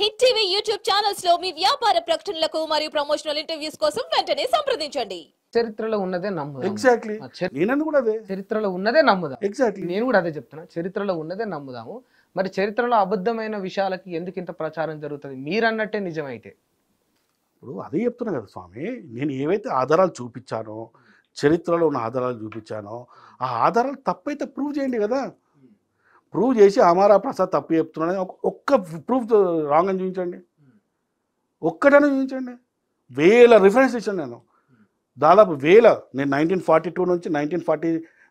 Hit TV YouTube channels లో మీ వ్యాపార ప్రకటనలకు మరియు ప్రమోషనల్ ఇంటర్వ్యూస్ కోసం వెంటనే సంప్రదించండి చరిత్రలో ఉన్నదే నమ్ముదా ఎగ్జాక్ట్లీ నేను కూడా అదే చరిత్రలో ఉన్నదే నమ్ముదాం ఎగ్జాక్ట్లీ నేను కూడా అదే చెప్తున్నా చరిత్రలో ఉన్నదే నమ్ముదాము మరి చరిత్రలో అబద్ధమైన విషయాలకి ఎందుకు ఇంత ప్రచారం జరుగుతుంది మీరన్నట్టే నిజమైతే ఇప్పుడు అదే చెప్తున్నా కదా స్వామి నేను ఏవైతే ఆధారాలు చూపించానో చరిత్రలో ఉన్న ఆధారాలు చూపించానో ఆ ఆధారాలు తప్పైతే ప్రూవ్ చేయండి కదా ప్రూవ్ చేసి అమారా ప్రసాద్ తప్పు చెప్తున్నాడని ఒక్క ప్రూఫ్ రాంగ్ అని చూపించండి ఒక్కటనే చూపించండి వేల రిఫరెన్స్ ఇచ్చాను నేను దాదాపు వేల నేను నైన్టీన్ ఫార్టీ టూ నుంచి నైన్టీన్ ఫార్టీ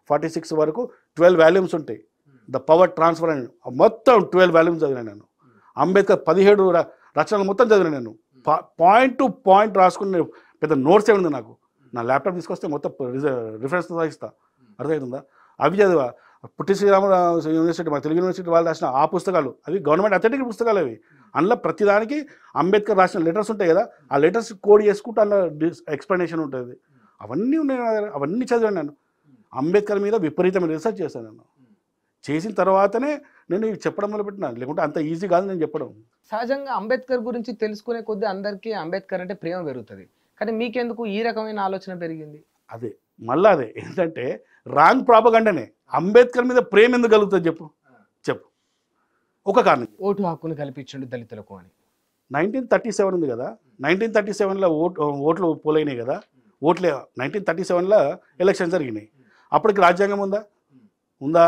ఫార్టీ సిక్స్ వరకు ట్వెల్వ్ వాల్యూమ్స్ ఉంటాయి ద పవర్ ట్రాన్స్ఫర్ అని మొత్తం ట్వెల్వ్ వాల్యూమ్స్ చదివినాను నేను అంబేద్కర్ పదిహేడు రచనలు మొత్తం చదివిన నేను పాయింట్ టు పాయింట్ రాసుకుని పెద్ద నోట్స్ ఏమి ఉంది నాకు నా ల్యాప్టాప్ తీసుకొస్తే మొత్తం రిఫరెన్స్ ఇస్తా అర్థమవుతుందా అవి చదివా పుట్టి శ్రీరాముడు యూనివర్సిటీ మన తెలుగు యూనివర్సిటీ వాళ్ళు రాసిన ఆ పుస్తకాలు అవి గవర్నమెంట్ అథెంటిక్ పుస్తకాలు అవి అందులో ప్రతిదానికి అంబేద్కర్ రాసిన లెటర్స్ ఉంటాయి కదా ఆ లెటర్స్ కోడ్ చేసుకుంటూ అందులో ఎక్స్ప్లెనేషన్ ఉంటుంది అవన్నీ ఉన్నాయి అవన్నీ చదివాను నేను అంబేద్కర్ మీద విపరీతమైన రీసెర్చ్ చేశాను నేను చేసిన తర్వాతనే నేను ఇవి చెప్పడం మొదలుపెట్టినాను లేకుంటే అంత ఈజీ కాదు నేను చెప్పడం సహజంగా అంబేద్కర్ గురించి తెలుసుకునే కొద్దీ అందరికీ అంబేద్కర్ అంటే ప్రేమ పెరుగుతుంది కానీ మీకెందుకు ఈ రకమైన ఆలోచన పెరిగింది అదే మళ్ళీ అదే ఏంటంటే రాంగ్ ప్రాపగండనే అంబేద్కర్ మీద ప్రేమ ఎందుకు కలుగుతుంది చెప్పు చెప్పు ఒక కారణం ఓటు హక్కును కల్పించండి దళితులకు అని నైన్టీన్ థర్టీ సెవెన్ ఉంది కదా నైన్టీన్ థర్టీ సెవెన్లో ఓట్ ఓట్లు పోలైనాయి కదా ఓట్లే నైన్టీన్ థర్టీ సెవెన్లో ఎలక్షన్ జరిగినాయి అప్పటికి రాజ్యాంగం ఉందా ఉందా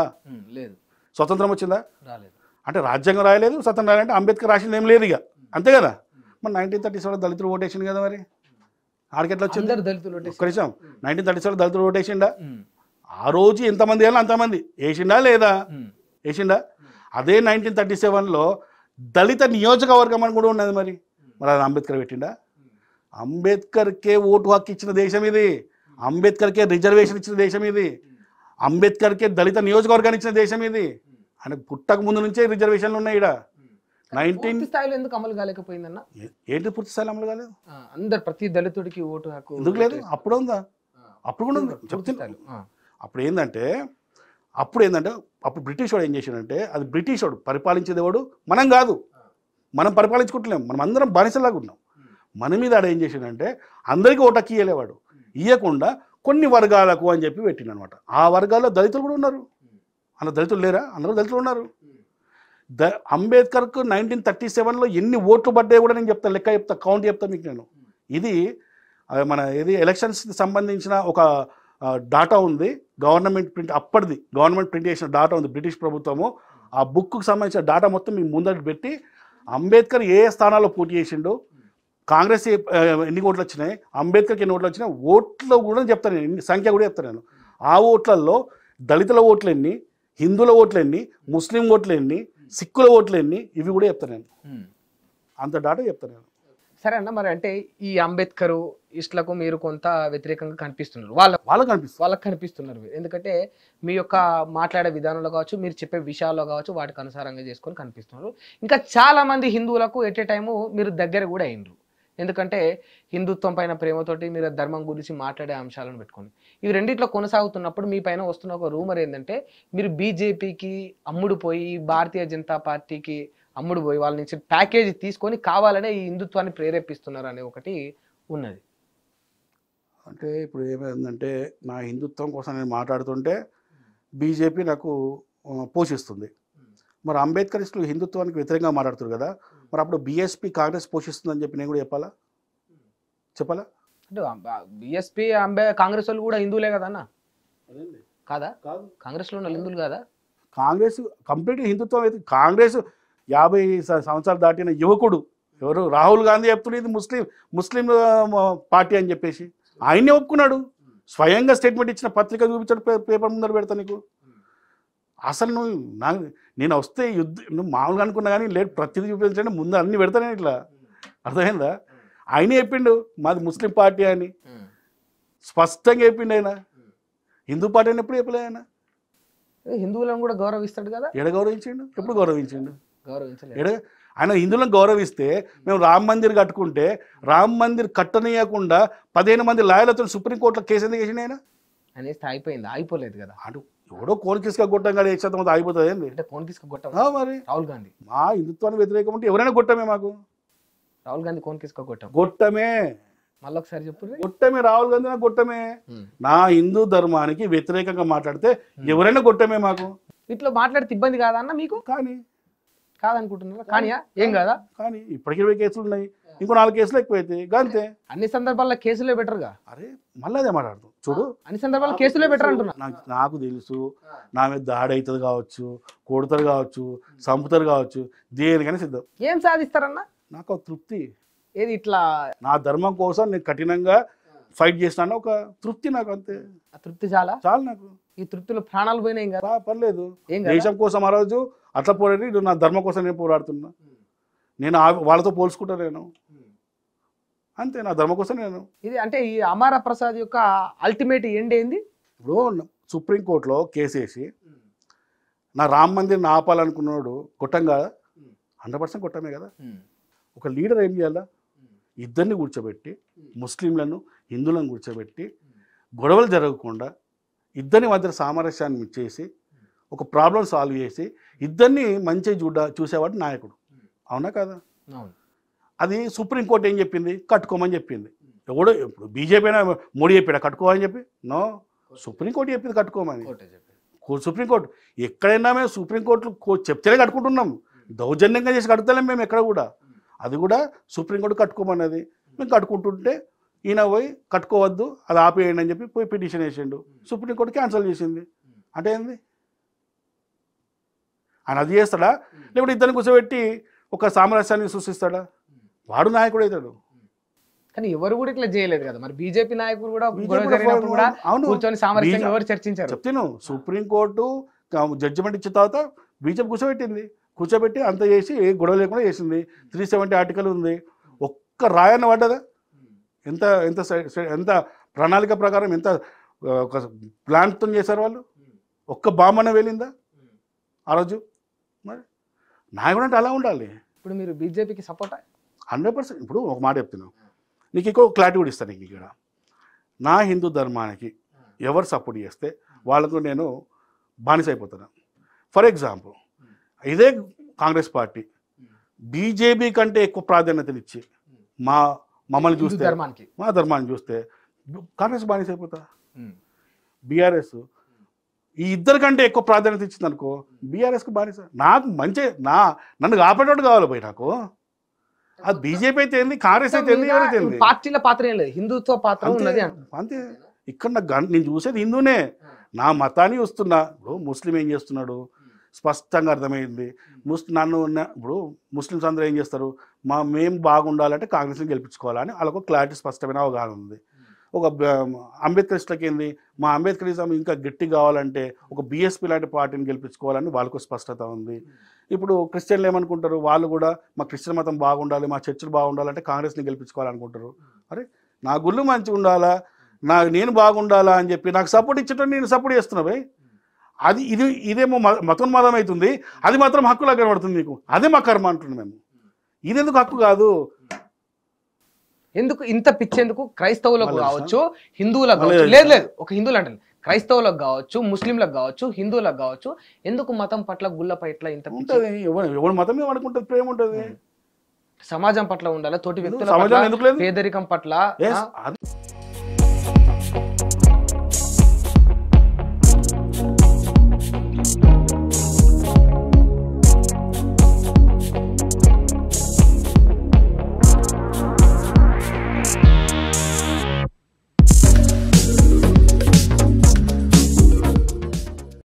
లేదు స్వతంత్రం వచ్చిందా రాలేదు అంటే రాజ్యాంగం రాయలేదు స్వతంత్రం రాయాలంటే అంబేద్కర్ రాసింది ఏం లేదు ఇక అంతే కదా మరి నైన్టీన్ థర్టీ సెవెన్ దళితులు ఓటేసింది కదా మరి ఆడికి ఎట్లా వచ్చింది దళితులు నైన్టీన్ థర్టీ సెవెన్ దళితులు ఓటేసిండా ఆ రోజు ఎంతమంది వేయాలి అంతమంది వేసిండా లేదా వేసిండా అదే నైన్టీన్ థర్టీ సెవెన్లో దళిత నియోజకవర్గం అని కూడా ఉన్నది మరి మరి అది అంబేద్కర్ పెట్టిండా అంబేద్కర్కే ఓటు హక్కు ఇచ్చిన దేశం ఇది అంబేద్కర్కే రిజర్వేషన్ ఇచ్చిన దేశం ఇది అంబేద్కర్కే దళిత నియోజకవర్గాన్ని ఇచ్చిన దేశం ఇది అని పుట్టక ముందు నుంచే రిజర్వేషన్లు ఉన్నాయి ఇక్కడ నైన్టీన్ స్థాయిలో ఎందుకు అమలు ఏంటి పూర్తి స్థాయిలో అమలు కాలేదు అందరు ప్రతి దళితుడికి ఓటు హక్కు ఎందుకు లేదు అప్పుడు ఉందా అప్పుడు కూడా ఉంది చెప్తుంటాను అప్పుడు ఏంటంటే అప్పుడు ఏంటంటే అప్పుడు బ్రిటిష్ వాడు ఏం చేశాడంటే అది బ్రిటిష్ వాడు వాడు మనం కాదు మనం పరిపాలించుకుంటలేము మనం అందరం బానిసలాగా ఉన్నాం hmm. మన మీద ఆడు ఏం చేశాడంటే అందరికీ ఓటకి ఇయ్యలేవాడు hmm. ఇవ్వకుండా కొన్ని వర్గాలకు అని చెప్పి పెట్టిండు అనమాట ఆ వర్గాల్లో దళితులు కూడా ఉన్నారు hmm. అలా దళితులు లేరా అందరూ దళితులు ఉన్నారు ద అంబేద్కర్కు నైన్టీన్ థర్టీ సెవెన్లో ఎన్ని ఓట్లు పడ్డాయి కూడా నేను చెప్తాను లెక్క చెప్తా కౌంట్ చెప్తాను మీకు నేను ఇది మన ఇది ఎలక్షన్స్కి సంబంధించిన ఒక డాటా ఉంది గవర్నమెంట్ ప్రింట్ అప్పటిది గవర్నమెంట్ ప్రింట్ చేసిన డాటా ఉంది బ్రిటిష్ ప్రభుత్వము ఆ బుక్కు సంబంధించిన డాటా మొత్తం మీకు ముందట పెట్టి అంబేద్కర్ ఏ స్థానాల్లో పోటీ చేసిండు కాంగ్రెస్ ఎన్ని ఓట్లు వచ్చినాయి అంబేద్కర్కి ఎన్ని ఓట్లు వచ్చినాయి ఓట్లు కూడా చెప్తాను నేను సంఖ్య కూడా చెప్తాను నేను ఆ ఓట్లలో దళితుల ఓట్లు ఎన్ని హిందువుల ఓట్లు ఎన్ని ముస్లిం ఓట్లు ఎన్ని సిక్కుల ఓట్లు ఎన్ని ఇవి కూడా చెప్తాను నేను అంత డాటా చెప్తాను నేను సరే అన్న మరి అంటే ఈ అంబేద్కరు ఇస్ట్లకు మీరు కొంత వ్యతిరేకంగా కనిపిస్తున్నారు వాళ్ళ వాళ్ళకి కనిపిస్తుంది వాళ్ళకి కనిపిస్తున్నారు ఎందుకంటే మీ యొక్క మాట్లాడే విధానంలో కావచ్చు మీరు చెప్పే విషయాల్లో కావచ్చు వాటికి అనుసారంగా చేసుకొని కనిపిస్తున్నారు ఇంకా చాలామంది హిందువులకు ఎట్ ఏ టైము మీరు దగ్గర కూడా అయినరు ఎందుకంటే హిందుత్వం పైన ప్రేమతోటి మీరు ధర్మం గురించి మాట్లాడే అంశాలను పెట్టుకోండి ఇవి రెండిట్లో కొనసాగుతున్నప్పుడు మీ పైన వస్తున్న ఒక రూమర్ ఏంటంటే మీరు బీజేపీకి అమ్ముడు పోయి భారతీయ జనతా పార్టీకి అమ్ముడు పోయి వాళ్ళ నుంచి ప్యాకేజీ తీసుకొని కావాలనే ఈ హిందుత్వాన్ని ప్రేరేపిస్తున్నారు అనే ఒకటి ఉన్నది అంటే ఇప్పుడు ఏమైందంటే నా హిందుత్వం కోసం నేను మాట్లాడుతుంటే బీజేపీ నాకు పోషిస్తుంది మరి అంబేద్కరిస్టులు హిందుత్వానికి వ్యతిరేకంగా మాట్లాడుతారు కదా మరి అప్పుడు బీఎస్పీ కాంగ్రెస్ పోషిస్తుందని చెప్పి నేను కూడా చెప్పాలా చెప్పాలా అంటే బీఎస్పీ అంబే కాంగ్రెస్ వాళ్ళు కూడా హిందువులే కదా అన్న కాదా కాంగ్రెస్లో ఉన్న హిందువులు కదా కాంగ్రెస్ కంప్లీట్ హిందుత్వం అయితే కాంగ్రెస్ యాభై సంవత్సరాలు దాటిన యువకుడు ఎవరు రాహుల్ గాంధీ చెప్తున్నది ముస్లిం ముస్లిం పార్టీ అని చెప్పేసి ఆయన్నే ఒప్పుకున్నాడు స్వయంగా స్టేట్మెంట్ ఇచ్చిన పత్రిక చూపించాడు పేపర్ ముందర పెడతా నీకు అసలు నువ్వు నా నేను వస్తే యుద్ధ నువ్వు మామూలుగా అనుకున్నా కానీ లేదు ప్రతిదీ చూపించండి ముందు అన్నీ పెడతానే ఇట్లా అర్థమైందా ఆయనే చెప్పిండు మాది ముస్లిం పార్టీ అని స్పష్టంగా చెప్పిండు ఆయన హిందూ పార్టీ అని ఎప్పుడు చెప్పలే ఆయన హిందువులను కూడా గౌరవిస్తాడు కదా ఎడ గౌరవించండు ఎప్పుడు గౌరవించండు గౌరవించలేదు ఆయన హిందువులను గౌరవిస్తే మేము రామ్ మందిర్ కట్టుకుంటే రామ్ మందిర్ కట్టనీయకుండా పదిహేను మంది లాయర్లతో సుప్రీంకోర్టులో కేసు ఎందుకు వేసిన ఆయన అనేసి అయిపోయింది అయిపోలేదు కదా అటు ఎవడో కోన్కిస్క గొట్టం కాదు ఏ శాతం అయిపోతుంది ఏంది అంటే కోన్ గొట్టం మరి రాహుల్ గాంధీ మా హిందుత్వాన్ని వ్యతిరేకం అంటే ఎవరైనా కొట్టమే మాకు రాహుల్ గాంధీ కోన్కిస్క కొట్టం గొట్టమే మళ్ళీ ఒకసారి చెప్పు గొట్టమే రాహుల్ గాంధీ నాకు గొట్టమే నా హిందూ ధర్మానికి వ్యతిరేకంగా మాట్లాడితే ఎవరైనా గొట్టమే మాకు ఇట్లా మాట్లాడితే ఇబ్బంది కాదన్న మీకు కానీ కాదనుకుంటున్నారా కానీ ఏం కాదా కానీ ఇప్పటికి ఇరవై కేసులు ఉన్నాయి ఇంకో నాలుగు కేసులు ఎక్కువైతే అంతే అన్ని సందర్భాల్లో కేసులే బెటర్గా అరే మళ్ళీ అదే మాట్లాడుతాం చూడు అన్ని సందర్భాల్లో కేసులే బెటర్ అంటున్నా నాకు తెలుసు నా మీద దాడి అవుతుంది కావచ్చు కొడతారు కావచ్చు చంపుతారు కావచ్చు దేనికైనా సిద్ధం ఏం సాధిస్తారన్నా నాకు తృప్తి ఏది ఇట్లా నా ధర్మం కోసం నేను కఠినంగా ఫైట్ చేసినాను ఒక తృప్తి నాకు అంతే ఆ తృప్తి చాలా చాలు నాకు ఈ తృప్తిలో ప్రాణాలు పోయినాయి కదా పర్లేదు దేశం కోసం ఆ రోజు అట్లా పోరాడి నా ధర్మం కోసం నేను పోరాడుతున్నా నేను వాళ్ళతో పోల్చుకుంటా నేను అంతే నా ధర్మం కోసం నేను ఇది అంటే ఈ అమార ప్రసాద్ యొక్క అల్టిమేట్ ఎండ్ ఏంది ఇప్పుడు సుప్రీంకోర్టులో కేసేసి నా రామ్ మందిర్ని ఆపాలనుకున్నాడు కదా హండ్రెడ్ పర్సెంట్ కొట్టమే కదా ఒక లీడర్ ఏం చేయాలా ఇద్దరిని కూర్చోబెట్టి ముస్లింలను హిందువులను కూర్చోబెట్టి గొడవలు జరగకుండా ఇద్దరి మధ్య సామరస్యాన్ని ఇచ్చేసి ఒక ప్రాబ్లం సాల్వ్ చేసి ఇద్దరిని మంచి చూడ చూసేవాడు నాయకుడు అవునా కదా అది సుప్రీంకోర్టు ఏం చెప్పింది కట్టుకోమని చెప్పింది ఎవడో ఇప్పుడు బీజేపీ అయినా మోడీ చెప్పాడు కట్టుకోమని చెప్పి నో సుప్రీంకోర్టు చెప్పింది కట్టుకోమని సుప్రీంకోర్టు ఎక్కడైనా మేము సుప్రీంకోర్టు చెప్తేనే కట్టుకుంటున్నాం దౌర్జన్యంగా చేసి కడతలేం మేము ఎక్కడ కూడా అది కూడా సుప్రీంకోర్టు కట్టుకోమన్నది మేము కట్టుకుంటుంటే ఈయన పోయి కట్టుకోవద్దు అది ఆపేయండి అని చెప్పి పోయి పిటిషన్ వేసిండు సుప్రీంకోర్టు క్యాన్సిల్ చేసింది అంటే ఏంది ఆయన అది చేస్తాడా లేకుంటే ఇద్దరిని కూర్చోబెట్టి ఒక సామరస్యాన్ని సృష్టిస్తాడా వాడు నాయకుడు అవుతాడు కానీ ఎవరు కూడా ఇట్లా చేయలేదు కదా మరి బీజేపీ నాయకులు కూడా కూర్చొని చర్చించారు చెప్తాను సుప్రీంకోర్టు జడ్జిమెంట్ ఇచ్చిన తర్వాత బీజేపీ కూర్చోబెట్టింది కూర్చోబెట్టి అంత చేసి ఏ గొడవ లేకుండా చేసింది త్రీ సెవెంటీ ఆర్టికల్ ఉంది ఒక్క రాయన్న పడ్డదా ఎంత ఎంత ఎంత ప్రణాళిక ప్రకారం ఎంత ఒక ప్లాన్తో చేశారు వాళ్ళు ఒక్క బామ్మన వెళ్ళిందా ఆ రోజు మరి నాయకుడు అంటే అలా ఉండాలి ఇప్పుడు మీరు బీజేపీకి సపోర్ట్ హండ్రెడ్ పర్సెంట్ ఇప్పుడు ఒక మాట చెప్తున్నాను నీకు ఎక్కువ క్లారిటీ కూడా ఇస్తాను ఇక్కడ నా హిందూ ధర్మానికి ఎవరు సపోర్ట్ చేస్తే వాళ్ళకు నేను బానిస అయిపోతున్నాను ఫర్ ఎగ్జాంపుల్ ఇదే కాంగ్రెస్ పార్టీ బీజేపీ కంటే ఎక్కువ ప్రాధాన్యతనిచ్చి మా మమ్మల్ని చూస్తే మా ధర్మాన్ని చూస్తే కాంగ్రెస్ బానిస అయిపోతా బీఆర్ఎస్ ఈ ఇద్దరి కంటే ఎక్కువ ప్రాధాన్యత ఇచ్చింది అనుకో బీఆర్ఎస్కి బానిస నాకు మంచి నా నన్ను కాపాడేవాడు కావాలి పోయి నాకు అది బీజేపీ అయితే ఏంది కాంగ్రెస్ అయితే ఏంది ఎవరైతే పార్టీల పాత్ర ఏం లేదు పాత్ర అంతే ఇక్కడ నాకు నేను చూసేది హిందూనే నా మతాన్ని వస్తున్నా ఇప్పుడు ముస్లిం ఏం చేస్తున్నాడు స్పష్టంగా అర్థమైంది ముస్ నన్ను ఇప్పుడు ముస్లిమ్స్ అందరూ ఏం చేస్తారు మా మేము బాగుండాలంటే కాంగ్రెస్ని గెలిపించుకోవాలని వాళ్ళకు క్లారిటీ స్పష్టమైన అవగాహన ఉంది ఒక అంబేద్కరిస్టులకి ఏంది మా అంబేద్కరిజం ఇంకా గట్టి కావాలంటే ఒక బీఎస్పీ లాంటి పార్టీని గెలిపించుకోవాలని వాళ్ళకు స్పష్టత ఉంది ఇప్పుడు క్రిస్టియన్లు ఏమనుకుంటారు వాళ్ళు కూడా మా క్రిస్టియన్ మతం బాగుండాలి మా చర్చలు బాగుండాలంటే కాంగ్రెస్ని గెలిపించుకోవాలనుకుంటారు అరే నా గుళ్ళు మంచిగా ఉండాలా నా నేను బాగుండాలా అని చెప్పి నాకు సపోర్ట్ ఇచ్చేటప్పుడు నేను సపోర్ట్ చేస్తున్నా అది ఇది ఇదేమో మతోన్మాదం అవుతుంది అది మాత్రం హక్కులా కనబడుతుంది మీకు అదే మా కర్మ అంటుండే మేము ఇదెందుకు హక్కు కాదు ఎందుకు ఇంత పిచ్చేందుకు క్రైస్తవులకు కావచ్చు హిందువులకు కావచ్చు లేదు లేదు ఒక హిందువులు అంటే క్రైస్తవులకు కావచ్చు ముస్లింలకు కావచ్చు హిందువులకు కావచ్చు ఎందుకు మతం పట్ల గుళ్ళ పట్ల ఇంత ఉంటుంది ఎవరి మతం ఏమనుకుంటుంది ప్రేమ ఉంటుంది సమాజం పట్ల ఉండాలి తోటి వ్యక్తుల పేదరికం పట్ల